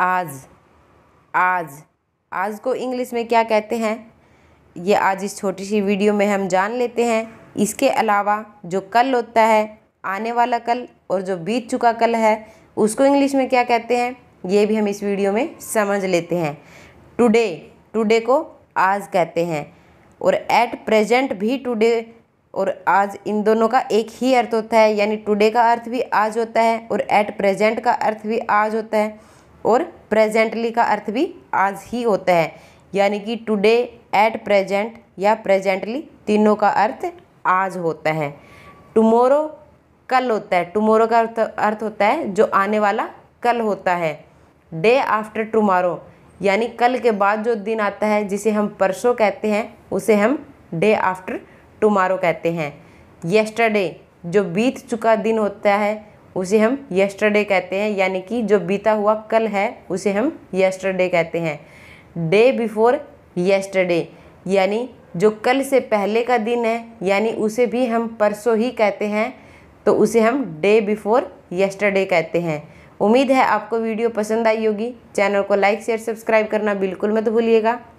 आज आज आज को इंग्लिश में क्या कहते हैं ये आज इस छोटी सी वीडियो में हम जान लेते हैं इसके अलावा जो कल होता है आने वाला कल और जो बीत चुका कल है उसको इंग्लिश में क्या कहते हैं ये भी हम इस वीडियो में समझ लेते हैं टुडे टुडे को आज कहते हैं और एट प्रेजेंट भी टुडे और आज इन दोनों का एक ही अर्थ होता है यानी टुडे का अर्थ भी आज होता है और एट प्रेजेंट का अर्थ भी आज होता है और प्रेजेंटली का अर्थ भी आज ही होता है यानी कि टुडे एट प्रेजेंट या प्रेजेंटली तीनों का अर्थ आज होता है टुमोरो कल होता है टुमोरो का अर्थ होता है जो आने वाला कल होता है डे आफ्टर टुमारो यानी कल के बाद जो दिन आता है जिसे हम परसों कहते हैं उसे हम डे आफ्टर टुमारो कहते हैं येस्टरडे जो बीत चुका दिन होता है उसे हम यस्टरडे कहते हैं यानी कि जो बीता हुआ कल है उसे हम यस्टरडे कहते हैं डे बिफोर यस्टरडे यानी जो कल से पहले का दिन है यानी उसे भी हम परसों ही कहते हैं तो उसे हम डे बिफोर यस्टरडे कहते हैं उम्मीद है आपको वीडियो पसंद आई होगी चैनल को लाइक शेयर सब्सक्राइब करना बिल्कुल मत भूलिएगा